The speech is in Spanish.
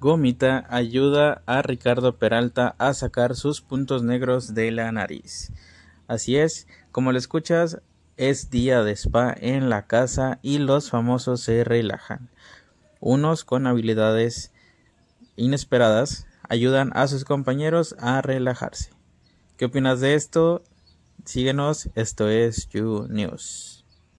Gomita ayuda a Ricardo Peralta a sacar sus puntos negros de la nariz. Así es, como lo escuchas, es día de spa en la casa y los famosos se relajan. Unos con habilidades inesperadas ayudan a sus compañeros a relajarse. ¿Qué opinas de esto? Síguenos, esto es You News.